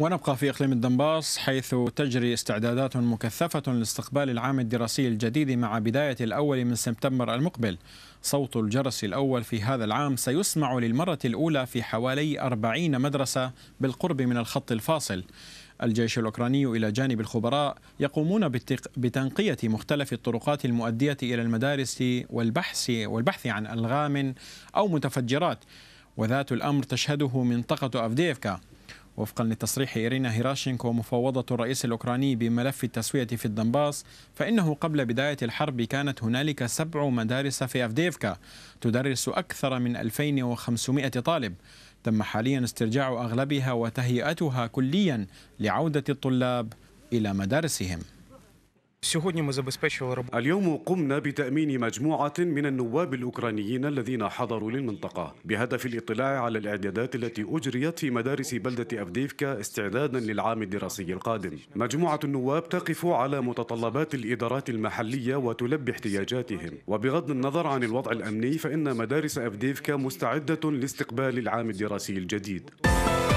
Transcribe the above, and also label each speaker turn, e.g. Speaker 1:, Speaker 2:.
Speaker 1: ونبقى في إقليم الدنباس حيث تجري استعدادات مكثفة لاستقبال العام الدراسي الجديد مع بداية الأول من سبتمبر المقبل صوت الجرس الأول في هذا العام سيسمع للمرة الأولى في حوالي 40 مدرسة بالقرب من الخط الفاصل الجيش الأوكراني إلى جانب الخبراء يقومون بتنقية مختلف الطرقات المؤدية إلى المدارس والبحث, والبحث عن ألغام أو متفجرات وذات الأمر تشهده منطقة أفديفكا وفقا لتصريح إيرينا هيراشينكو مفوضة الرئيس الأوكراني بملف التسوية في الدنباس فإنه قبل بداية الحرب كانت هنالك سبع مدارس في أفديفكا تدرس أكثر من 2500 طالب تم حاليا استرجاع أغلبها وتهيئتها كليا لعودة الطلاب
Speaker 2: إلى مدارسهم اليوم قمنا بتأمين مجموعة من النواب الأوكرانيين الذين حضروا للمنطقة بهدف الاطلاع على الإعدادات التي أجريت في مدارس بلدة أفديفكا استعدادا للعام الدراسي القادم مجموعة النواب تقف على متطلبات الإدارات المحلية وتلبي احتياجاتهم وبغض النظر عن الوضع الأمني فإن مدارس أفديفكا مستعدة لاستقبال العام الدراسي الجديد